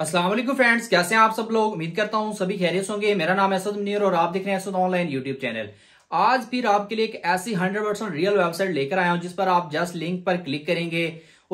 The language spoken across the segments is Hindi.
असलम फ्रेंड्स कैसे हैं आप सब लोग उम्मीद करता हूं सभी खैरियत होंगे मेरा नाम असद मनीर और आप देख रहे हैं असद ऑनलाइन यूट्यूब चैनल आज फिर आपके लिए एक ऐसी 100 परसेंट रियल वेबसाइट लेकर आया हूं जिस पर आप जस्ट लिंक पर क्लिक करेंगे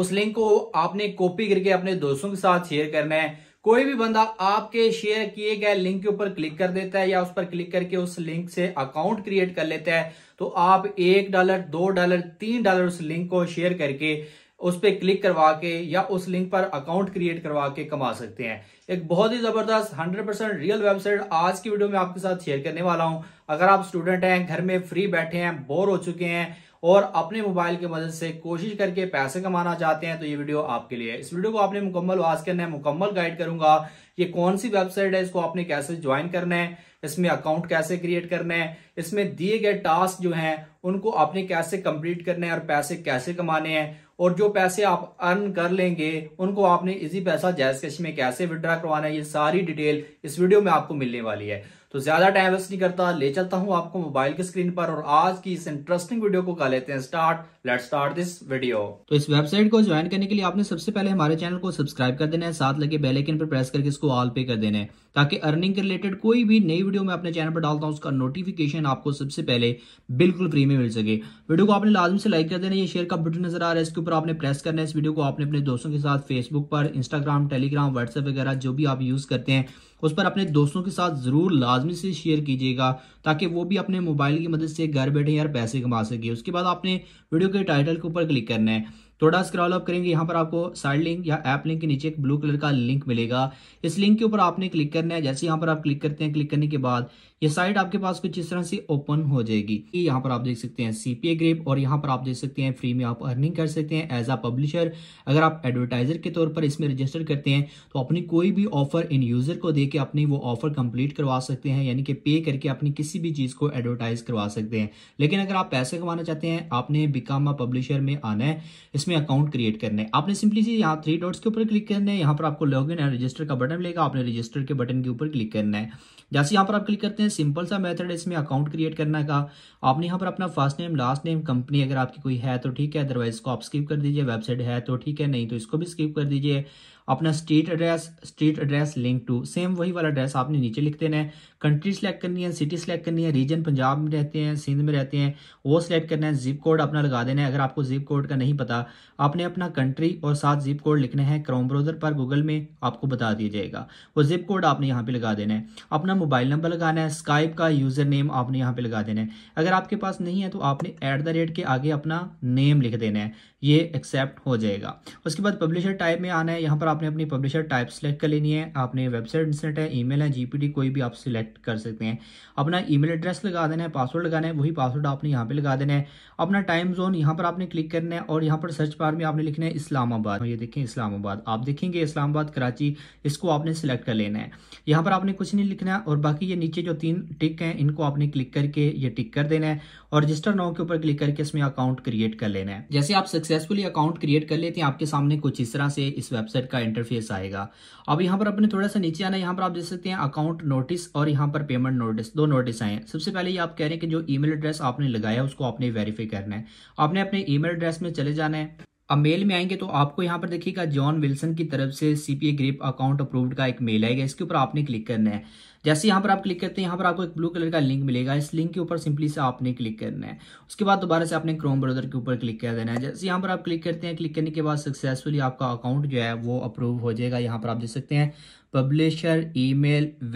उस लिंक को आपने कॉपी करके अपने दोस्तों के साथ शेयर करना है कोई भी बंदा आपके शेयर किए गए लिंक के ऊपर क्लिक कर देता है या उस पर क्लिक करके उस लिंक से अकाउंट क्रिएट कर लेता है तो आप एक डॉलर दो डॉलर तीन डॉलर उस लिंक को शेयर करके उस पर क्लिक करवा के या उस लिंक पर अकाउंट क्रिएट करवा के कमा सकते हैं एक बहुत ही ज़बरदस्त 100% रियल वेबसाइट आज की वीडियो में आपके साथ शेयर करने वाला हूं अगर आप स्टूडेंट हैं घर में फ्री बैठे हैं बोर हो चुके हैं और अपने मोबाइल की मदद से कोशिश करके पैसे कमाना चाहते हैं तो ये वीडियो आपके लिए इस वीडियो को आपने मुकम्मल वाज करना है मुकम्मल गाइड करूंगा ये कौन सी वेबसाइट है इसको आपने कैसे ज्वाइन करना है इसमें अकाउंट कैसे क्रिएट करना है इसमें दिए गए टास्क जो हैं उनको आपने कैसे कंप्लीट करना है और पैसे कैसे कमाने हैं और जो पैसे आप अर्न कर लेंगे उनको आपने इजी पैसा जैस कैश में कैसे विड्रा करवाना है ये सारी डिटेल इस वीडियो में आपको मिलने वाली है तो ज्यादा टाइम वेस्ट नहीं करता ले चलता हूं आपको मोबाइल की स्क्रीन पर और आज की इस इंटरेस्टिंग वीडियो को कर लेते हैं start let start this video तो इस वेबसाइट को ज्वाइन करने के लिए आपने सबसे पहले हमारे चैनल को सब्सक्राइब कर देना है साथ लगे बेलेकिन पर प्रेस करके इसको ऑल पे कर देना है ताकि अर्निंग के रिलेटेड कोई भी नई वीडियो मैं अपने चैनल पर डालता हूँ उसका नोटिफिकेशन आपको सबसे पहले बिल्कुल फ्री में मिल सके वीडियो को आपने लाजम से लाइक कर देना ये शेयर का बटन नजर आ रहा है इसके ऊपर आपने प्रेस करना है इस वीडियो को आपने अपने दोस्तों के साथ फेसबुक पर इंस्टाग्राम टेलीग्राम व्हाट्सएप वगैरह जो भी आप यूज़ करते हैं उस पर अपने दोस्तों के साथ ज़रूर लाजमी से शेयर कीजिएगा ताकि वो भी अपने मोबाइल की मदद से घर बैठे यार पैसे कमा सके उसके बाद आपने वीडियो के टाइटल के ऊपर क्लिक करना है तो थोड़ा स्क्रॉल अप करेंगे यहाँ पर आपको साइड लिंक या ऐप लिंक के नीचे एक ब्लू कलर का लिंक मिलेगा इस लिंक के ऊपर आपने क्लिक करना है जैसे यहाँ पर आप क्लिक करते हैं क्लिक करने के बाद ये साइट आपके पास कुछ इस तरह से ओपन हो जाएगी यहाँ पर आप देख सकते हैं सीपीए ग्रेप और यहाँ पर आप देख सकते हैं फ्री में आप अर्निंग कर सकते हैं एज अ पब्लिशर अगर आप एडवर्टाइजर के तौर पर इसमें रजिस्टर करते हैं तो अपनी कोई भी ऑफर इन यूजर को देके अपनी वो ऑफर कंप्लीट करवा सकते हैं यानी कि पे करके अपनी किसी भी चीज को एडवर्टाइज करवा सकते हैं लेकिन अगर आप पैसे कमाना चाहते हैं आपने बिकाम पब्लिशर में आना है इसमें अकाउंट क्रिएट करना है आपने सिंपली से यहाँ थ्री डॉट्स के ऊपर क्लिक करना है यहाँ पर आपको लॉग इन एंड रजिस्टर का बटन मिलेगा आपने रजिस्टर के बटन के ऊपर क्लिक करना है जैसे यहाँ पर आप क्लिक करते हैं सिंपल सा मेथड है इसमें अकाउंट क्रिएट करने का आपने यहाँ पर अपना first name last name company अगर आपकी कोई है तो ठीक है अदरवाइज इसको आप स्किप कर दीजिए वेबसाइट है तो ठीक है नहीं तो इसको भी स्किप कर दीजिए अपना state address state address link to same वही वाला एड्रेस आपने नीचे लिख देना है कंट्री सेलेक्ट करनी है सिटी सेलेक्ट करनी है रीजन पंजाब में रहते हैं सिंध में रहते हैं वो सिलेक्ट करना है जिप कोड अपना लगा देना है अगर आपको जिप कोड का नहीं पता आपने अपना कंट्री और साथ जिप कोड लिखना है क्रोम ब्राउजर पर गूगल में आपको बता दिया जाएगा वो जिप कोड आपने यहाँ पे लगा देना है अपना मोबाइल नंबर लगाना है स्काइप का यूजर नेम आपने यहाँ पे लगा देना है अगर आपके पास नहीं है तो आपने एट द रेट के आगे अपना नेम लिख देना है ये एक्सेप्ट हो जाएगा उसके बाद पब्लिशर टाइप में आना है यहाँ पर आपने अपनी पब्लिशर टाइप सेलेक्ट कर लेनी है आपने वेबसाइट इंटरनेट है ईमेल है जीपीटी कोई भी आप सिलेक्ट कर सकते हैं अपना ईमेल एड्रेस लगा देना है पासवर्ड लगाना है वही पासवर्ड आपने यहाँ पे लगा देना है अपना टाइम जोन यहाँ पर आपने क्लिक करना है और यहाँ पर सर्च पार में आपने लिखना है इस्लामाबाद ये देखें इस्लामाबाद आप देखेंगे इस्लामाबाद कराची इसको आपने सेलेक्ट कर लेना है यहाँ पर आपने कुछ नहीं लिखना है और बाकी ये नीचे जो तीन टिक हैं इनको आपने क्लिक करके ये टिक कर देना है और रजिस्टर नाव के ऊपर क्लिक करके इसमें अकाउंट क्रिएट कर लेना है जैसे आप सक्सेस सक्सेसफुली अकाउंट क्रिएट कर लेते हैं आपके सामने कुछ इस तरह से इस वेबसाइट का इंटरफेस आएगा अब यहाँ पर अपने थोड़ा सा नीचे आना यहाँ पर आप देख सकते हैं अकाउंट नोटिस और यहाँ पर पेमेंट नोटिस दो नोटिस आए हैं सबसे पहले ये आप कह रहे हैं कि जो ईमेल एड्रेस आपने लगाया उसको आपने वेरीफाई करना है आपने अपने ईमेल एड्रेस में चले जाना है अब मेल में आएंगे तो आपको यहाँ पर देखिएगा जॉन विल्सन की तरफ से सीपीए ग्रिप अकाउंट अप्रूव्ड का एक मेल आएगा इसके ऊपर आपने क्लिक करना है जैसे यहाँ पर आप क्लिक करते हैं यहाँ पर आपको एक ब्लू कलर का लिंक मिलेगा इस लिंक के ऊपर सिंपली से आपने क्लिक करना है उसके बाद दोबारा से आपने क्रोम ब्राउजर के ऊपर क्लिक कर देना है जैसे यहाँ पर आप क्लिक करते हैं क्लिक करने के बाद सक्सेसफुली आपका अकाउंट जो है वो अप्रूव हो जाएगा यहाँ पर आप देख सकते हैं पब्लिशर ई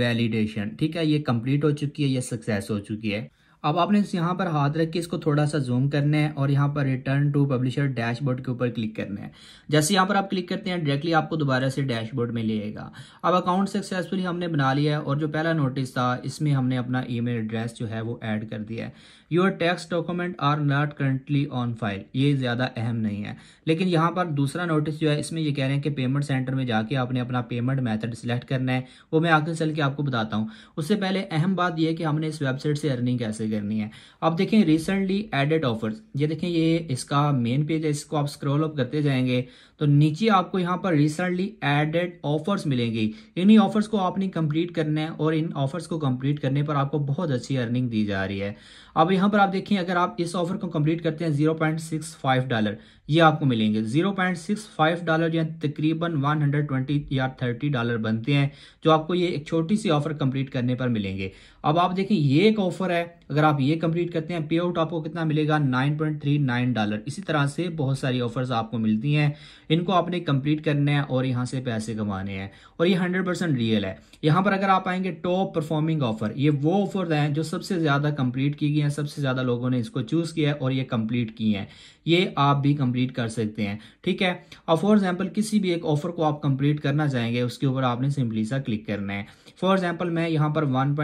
वैलिडेशन ठीक है ये कंप्लीट हो चुकी है ये सक्सेस हो चुकी है अब आपने यहाँ पर हाथ रख के इसको थोड़ा सा जूम करना है और यहाँ पर रिटर्न टू पब्लिशर डैशबोर्ड के ऊपर क्लिक करना है जैसे यहाँ पर आप क्लिक करते हैं डायरेक्टली आपको दोबारा से डैशबोर्ड में लेगा अब अकाउंट सक्सेसफुली हमने बना लिया है और जो पहला नोटिस था इसमें हमने अपना ईमेल एड्रेस जो है वो ऐड कर दिया है your tax document are not currently on file ये ज़्यादा अहम नहीं है लेकिन यहाँ पर दूसरा नोटिस जो है इसमें ये कह रहे हैं कि पेमेंट सेंटर में जाके आपने अपना पेमेंट मैथड सिलेक्ट करना है वो मैं आगे चल के आपको बताता हूँ उससे पहले अहम बात यह कि हमने इस वेबसाइट से अर्निंग कैसे करनी है अब देखें रिसेंटली एडेड ऑफर्स ये देखें ये इसका मेन पेज है इसको आप स्क्रोल अप करते जाएंगे तो नीचे आपको यहाँ पर रिसेंटली एडेड ऑफर्स मिलेंगी इन्हीं ऑफर्स को आपने कंप्लीट करना है और इन ऑफर्स को कंप्लीट करने पर आपको बहुत अच्छी अर्निंग दी जा रही है अब यहाँ पर आप देखें अगर आप इस ऑफर को कंप्लीट करते हैं 0.65 डॉलर ये आपको मिलेंगे 0.65 डॉलर या तकरीबन 120 या 30 डॉलर बनते हैं जो आपको ये एक छोटी सी ऑफर कंप्लीट करने पर मिलेंगे अब आप देखें ये एक ऑफर है अगर आप ये कंप्लीट करते हैं पे आउट आपको कितना मिलेगा 9.39 डॉलर इसी तरह से बहुत सारी ऑफर्स आपको मिलती हैं इनको आपने कंप्लीट करने हैं और यहाँ से पैसे कमाने हैं और ये 100% रियल है यहाँ पर अगर आप आएंगे टॉप परफॉर्मिंग ऑफर ये वो ऑफर हैं जो सबसे ज़्यादा कंप्लीट की गई है सबसे ज़्यादा लोगों ने इसको चूज़ किया है और ये कंप्लीट की हैं ये आप भी कंप्लीट कर सकते हैं ठीक है अब फॉर एग्जाम्पल किसी भी एक ऑफर को आप कंप्लीट करना चाहेंगे उसके ऊपर आपने सिंपली सा क्लिक करना है फॉर एग्जाम्पल मैं यहाँ पर वन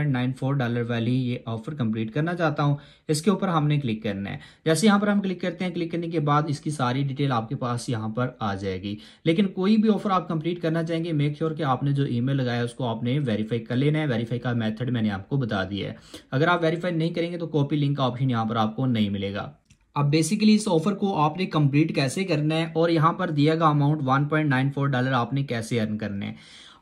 डॉलर वाली ये ऑफर कंप्लीट करना चाहता हूं इसके ऊपर हमने क्लिक करना है जैसे यहां पर हम क्लिक करते हैं क्लिक करने के बाद इसकी सारी डिटेल आपके पास यहां पर आ जाएगी लेकिन कोई भी ऑफर आप कंप्लीट करना चाहेंगे मेक श्योर sure कि आपने जो ई लगाया उसको आपने वेरीफाई कर लेना है वेरीफाई का मैथड मैंने आपको बता दिया है अगर आप वेरीफाई नहीं करेंगे तो कॉपी लिंक का ऑप्शन यहाँ पर आपको नहीं मिलेगा अब बेसिकली इस ऑफर को आपने कंप्लीट कैसे करना है और यहां पर दिया गया अमाउंट 1.94 डॉलर आपने कैसे अर्न करना है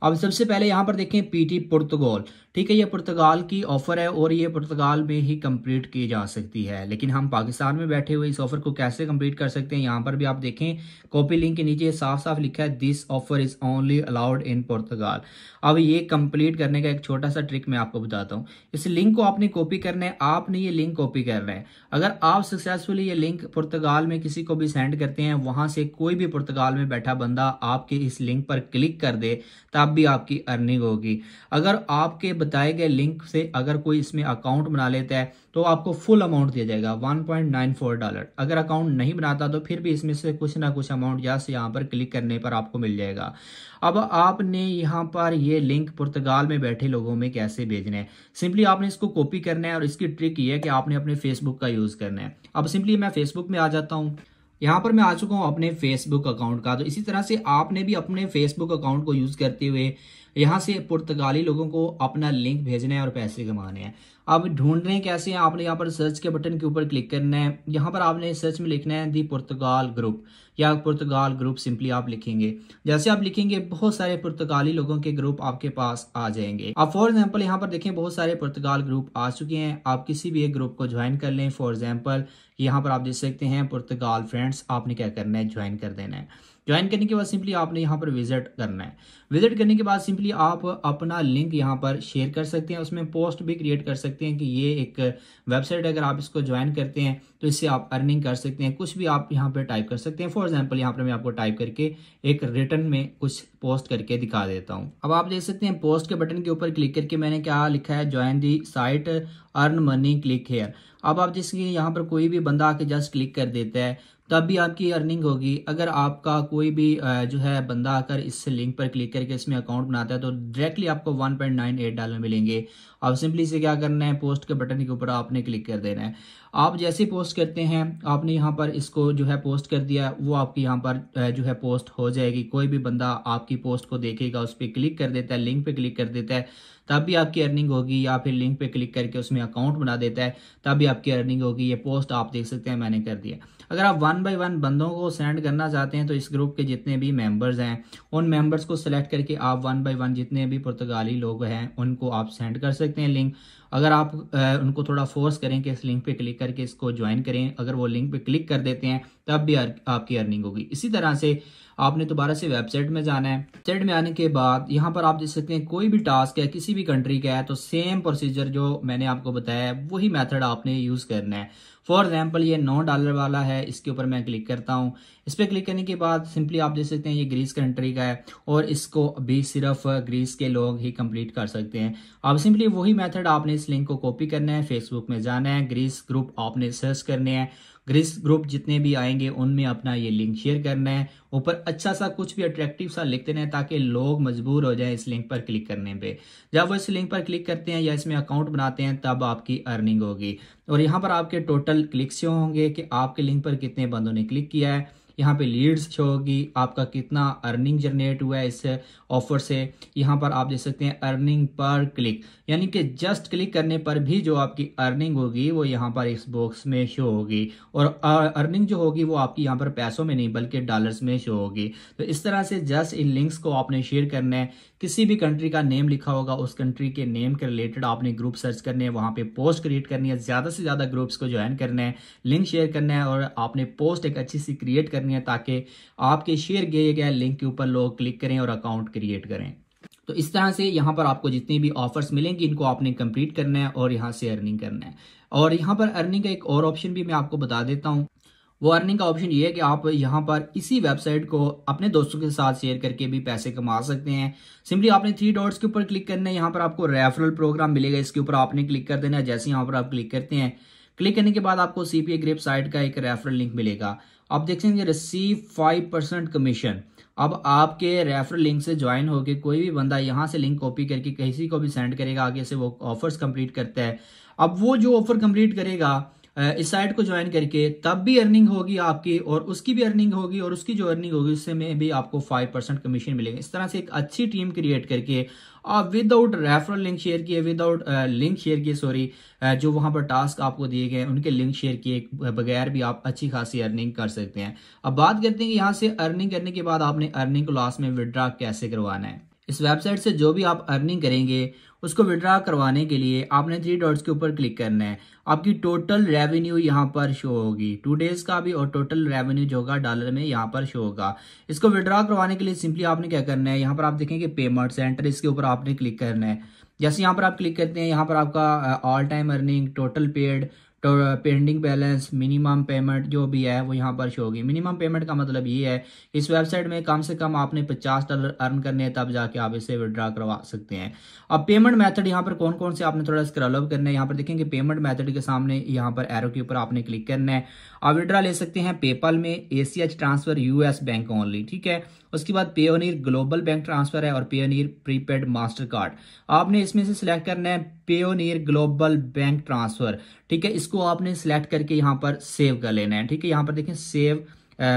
अब सबसे पहले यहाँ पर देखें पीटी पुर्तगाल ठीक है ये पुर्तगाल की ऑफर है और ये पुर्तगाल में ही कंप्लीट की जा सकती है लेकिन हम पाकिस्तान में बैठे हुए इस ऑफर को कैसे कंप्लीट कर सकते हैं यहाँ पर भी आप देखें कॉपी लिंक के नीचे साफ साफ लिखा है this offer is only allowed in Portugal अब ये कंप्लीट करने का एक छोटा सा ट्रिक मैं आपको बताता हूँ इस लिंक को आपने कॉपी करना है आपने ये लिंक कॉपी कर रहे हैं अगर आप सक्सेसफुली ये लिंक पुर्तगाल में किसी को भी सेंड करते हैं वहां से कोई भी पुर्तगाल में बैठा बंदा आपके इस लिंक पर क्लिक कर दे तब भी आपकी अर्निंग होगी अगर आपके बताए गए लिंक से अगर कोई इसमें अकाउंट बना लेता है तो आपको फुल अमाउंट दिया जाएगा 1.94 डॉलर अगर अकाउंट नहीं बनाता तो फिर भी इसमें से कुछ ना कुछ अमाउंट से यहाँ पर क्लिक करने पर आपको मिल जाएगा अब आपने यहाँ पर ये लिंक पुर्तगाल में बैठे लोगों में कैसे भेजना है सिंपली आपने इसको कॉपी करना है और इसकी ट्रिक ये है कि आपने अपने फेसबुक का यूज़ करना है अब सिंपली मैं फेसबुक में आ जाता हूँ यहाँ पर मैं आ चुका हूँ अपने फेसबुक अकाउंट का तो इसी तरह से आपने भी अपने फेसबुक अकाउंट को यूज़ करते हुए यहाँ से पुर्तगाली लोगों को अपना लिंक भेजना है और पैसे कमाने हैं अब ढूंढ रहे हैं कैसे हैं आपने यहाँ पर सर्च के बटन के ऊपर क्लिक करना है यहाँ पर आपने सर्च में लिखना है दी पुर्तगाल ग्रुप या पुर्तगाल ग्रुप सिंपली आप लिखेंगे जैसे आप लिखेंगे बहुत सारे पुर्तगाली लोगों के ग्रुप आपके पास आ जाएंगे अब फॉर एग्जाम्पल यहाँ पर देखें बहुत सारे पुर्तगाल ग्रुप आ चुके हैं आप किसी भी एक ग्रुप को ज्वाइन कर लें फॉर एग्जाम्पल यहाँ पर आप देख सकते हैं पुर्तगाल फ्रेंड्स आपने क्या करना है ज्वाइन कर देना है ज्वाइन करने के बाद सिंपली आपने यहाँ पर विजिट करना है विजिट करने के बाद सिंपली आप अपना लिंक यहाँ पर शेयर कर सकते हैं उसमें पोस्ट भी क्रिएट कर सकते हैं कि ये एक वेबसाइट अगर आप इसको ज्वाइन करते हैं तो इससे आप अर्निंग कर सकते हैं कुछ भी आप यहाँ पर टाइप कर सकते हैं फॉर एग्जाम्पल यहाँ पर मैं आपको टाइप करके एक रिटर्न में कुछ पोस्ट करके दिखा देता हूँ अब आप देख सकते हैं पोस्ट के बटन के ऊपर क्लिक करके मैंने क्या लिखा है join the site earn money click here अब आप जिसके यहाँ पर कोई भी बंदा आके जस्ट क्लिक कर देता है तब भी आपकी अर्निंग होगी अगर आपका कोई भी जो है बंदा आकर इस लिंक पर क्लिक करके इसमें अकाउंट बनाता है तो डायरेक्टली आपको 1.98 डॉलर मिलेंगे अब सिंपली से क्या करना है पोस्ट के बटन के ऊपर आपने क्लिक कर देना है आप जैसे पोस्ट करते हैं आपने यहाँ पर इसको जो है पोस्ट कर दिया वो आपके यहाँ पर जो है पोस्ट हो जाएगी कोई भी बंदा आपकी पोस्ट को देखेगा उस पर क्लिक कर देता है लिंक पर क्लिक कर देता है तब भी आपकी अर्निंग होगी या फिर लिंक पे क्लिक करके उसमें अकाउंट बना देता है तब भी आपकी अर्निंग होगी ये पोस्ट आप देख सकते हैं मैंने कर दिया अगर आप वन बाई वन बंदों को सेंड करना चाहते हैं तो इस ग्रुप के जितने भी मेंबर्स हैं उन मेंबर्स को सिलेक्ट करके आप वन बाई वन जितने भी पुर्तगाली लोग हैं उनको आप सेंड कर सकते हैं लिंक अगर आप उनको थोड़ा फोर्स करें कि इस लिंक पे क्लिक करके इसको ज्वाइन करें अगर वो लिंक पे क्लिक कर देते हैं तब भी आपकी अर्निंग होगी इसी तरह से आपने दोबारा से वेबसाइट में जाना है वेबसाइट में आने के बाद यहाँ पर आप देख सकते हैं कोई भी टास्क है किसी भी कंट्री का है तो सेम प्रोसीजर जो मैंने आपको बताया है वही मेथड आपने यूज़ करना है फॉर एग्जाम्पल ये नौ डॉलर वाला है है इसके ऊपर मैं क्लिक करता हूँ इस पर क्लिक करने के बाद सिंपली आप देख सकते हैं ये ग्रीस कंट्री का है और इसको भी सिर्फ ग्रीस के लोग ही कंप्लीट कर सकते हैं अब सिंपली वही मेथड आपने इस लिंक को कॉपी करना है फेसबुक में जाना है ग्रीस ग्रुप आपने सर्च करने हैं ग्रेस ग्रुप जितने भी आएंगे उनमें अपना ये लिंक शेयर करना है ऊपर अच्छा सा कुछ भी अट्रैक्टिव सा लिख देना है ताकि लोग मजबूर हो जाए इस लिंक पर क्लिक करने पे जब वो इस लिंक पर क्लिक करते हैं या इसमें अकाउंट बनाते हैं तब आपकी अर्निंग होगी और यहाँ पर आपके टोटल क्लिक्स होंगे कि आपके लिंक पर कितने बंदों ने क्लिक किया है यहाँ पे लीड्स शो होगी आपका कितना अर्निंग जनरेट हुआ है इस ऑफर से यहाँ पर आप देख सकते हैं अर्निंग पर क्लिक यानी कि जस्ट क्लिक करने पर भी जो आपकी अर्निंग होगी वो यहाँ पर इस बॉक्स में शो होगी और अर्निंग जो होगी वो आपकी यहाँ पर पैसों में नहीं बल्कि डॉलर्स में शो होगी तो इस तरह से जस्ट इन लिंक्स को आपने शेयर करना है किसी भी कंट्री का नेम लिखा होगा उस कंट्री के नेम के रिलेटेड आपने ग्रुप सर्च करने हैं वहाँ पे पोस्ट क्रिएट करनी है ज़्यादा से ज़्यादा ग्रुप्स को ज्वाइन करना है लिंक शेयर करना है और आपने पोस्ट एक अच्छी सी क्रिएट करनी करनी है ताकि आपके शेयर किए गए लिंक के ऊपर लोग क्लिक करें और अकाउंट क्रिएट करें तो इस तरह से यहाँ पर आपको जितनी भी ऑफर्स मिलेंगी इनको आपने कंप्लीट करना है और यहाँ से अर्निंग करना है और यहाँ पर अर्निंग का एक और ऑप्शन भी मैं आपको बता देता हूँ वो अर्निंग का ऑप्शन ये है कि आप यहाँ पर इसी वेबसाइट को अपने दोस्तों के साथ शेयर करके भी पैसे कमा सकते हैं सिंपली आपने थ्री डॉट्स के ऊपर क्लिक करना है यहाँ पर आपको रेफरल प्रोग्राम मिलेगा इसके ऊपर आपने क्लिक कर देना है जैसे यहाँ पर आप क्लिक करते हैं क्लिक करने के बाद आपको सीपीए ग्रेप साइट का एक रेफरल लिंक मिलेगा आप देखेंगे रिसीव फाइव परसेंट कमीशन अब आपके रेफर लिंक से ज्वाइन होकर कोई भी बंदा यहां से लिंक कॉपी करके किसी को भी सेंड करेगा आगे से वो ऑफर्स कंप्लीट करता है अब वो जो ऑफर कंप्लीट करेगा इस साइड को ज्वाइन करके तब भी अर्निंग होगी आपकी और उसकी भी अर्निंग होगी और उसकी जो अर्निंग होगी उससे में भी आपको फाइव परसेंट कमीशन मिलेगा इस तरह से एक अच्छी टीम क्रिएट करके आप विदाउट रेफरल लिंक शेयर किए विदाउट लिंक शेयर किए सॉरी जो वहां पर टास्क आपको दिए गए उनके लिंक शेयर किए बगैर भी आप अच्छी खासी अर्निंग कर सकते हैं अब बात करते हैं कि यहाँ से अर्निंग करने के बाद आपने अर्निंग को लास्ट में विदड्रा कैसे करवाना है इस वेबसाइट से जो भी आप अर्निंग करेंगे उसको विड्रा करवाने के लिए आपने थ्री डॉट्स के ऊपर क्लिक करना है आपकी टोटल रेवेन्यू यहाँ पर शो होगी टू डेज का भी और टोटल रेवेन्यू जो होगा डॉलर में यहाँ पर शो होगा इसको विड्रा करवाने के लिए सिंपली आपने क्या करना है यहाँ पर आप देखेंगे पेमेंट सेंटर इसके ऊपर आपने क्लिक करना है जैसे यहाँ पर आप क्लिक करते हैं यहाँ पर आपका all time earning total paid तो पेंडिंग बैलेंस मिनिमम पेमेंट जो भी है वो यहाँ पर शो होगी मिनिमम पेमेंट का मतलब ये है इस वेबसाइट में कम से कम आपने पचास डॉलर अर्न करने हैं तब जाके आप इसे विड्रा करवा सकते हैं अब पेमेंट मेथड यहाँ पर कौन कौन से आपने थोड़ा स्क्रॉल अप करना है यहाँ पर देखेंगे पेमेंट मेथड के सामने यहाँ पर एरो के ऊपर आपने क्लिक करना है आप विड्रा ले सकते हैं पेपल में ACH transfer US bank only ठीक है उसके बाद पेयोनियर ग्लोबल बैंक ट्रांसफर है और पेयोनियर प्रीपेड मास्टर कार्ड आपने इसमें से सिलेक्ट करना है पेयोनियर ग्लोबल बैंक ट्रांसफर ठीक है इसको आपने सिलेक्ट करके यहाँ पर सेव कर लेना है ठीक है यहाँ पर देखें सेव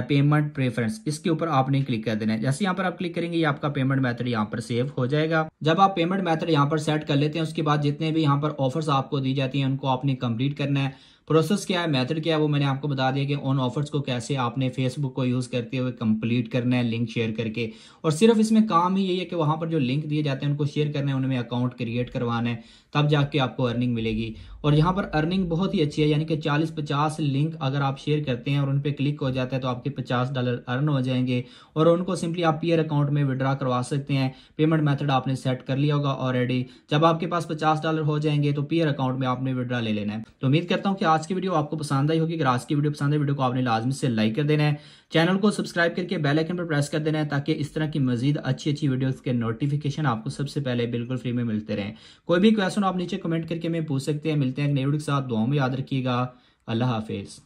पेमेंट प्रेफरेंस इसके ऊपर आपने क्लिक कर देना है जैसे यहाँ पर आप क्लिक करेंगे ये आपका पेमेंट मेथड यहाँ पर सेव हो जाएगा जब आप पेमेंट मेथड यहाँ पर सेट कर लेते हैं उसके बाद जितने भी यहाँ पर ऑफर्स आपको दी जाती हैं उनको आपने कंप्लीट करना है प्रोसेस क्या है मेथड क्या है वो मैंने आपको बता दिया कि ऑन ऑफर्स को कैसे आपने फेसबुक को यूज़ करते हुए कंप्लीट करना है लिंक शेयर करके और सिर्फ इसमें काम ही यही है कि वहां पर जो लिंक दिए जाते हैं उनको शेयर करना है उनमें अकाउंट क्रिएट करवाना है तब जाके आपको अर्निंग मिलेगी और यहाँ पर अर्निंग बहुत ही अच्छी है यानी कि चालीस पचास लिंक अगर आप शेयर करते हैं और उन पर क्लिक हो जाता है तो आपके पचास डॉलर अर्न हो जाएंगे और उनको सिंपली आप पीयर अकाउंट में विड्रा करवा सकते हैं पेमेंट मेथड आपने सेट कर लिया होगा ऑलरेडी जब आपके पास पचास डॉलर हो जाएंगे तो पीयर अकाउंट में आपने विड्रा ले लेना है तो उम्मीद करता हूँ कि आज की वीडियो आपको पसंद आई होगी अगर आज की वीडियो पसंद है वीडियो को आपने लाजमी से लाइक कर देना है चैनल को सब्सक्राइब करके बेल आइकन पर प्रेस कर देना है ताकि इस तरह की मजीद अच्छी अच्छी वीडियोस के नोटिफिकेशन आपको सबसे पहले बिल्कुल फ्री में मिलते रहे कोई भी क्वेश्चन आप नीचे कमेंट करके हमें पूछ सकते हैं मिलते हैं एक नई के साथ दुआओं में याद रखिएगा अल्लाह हाफिज़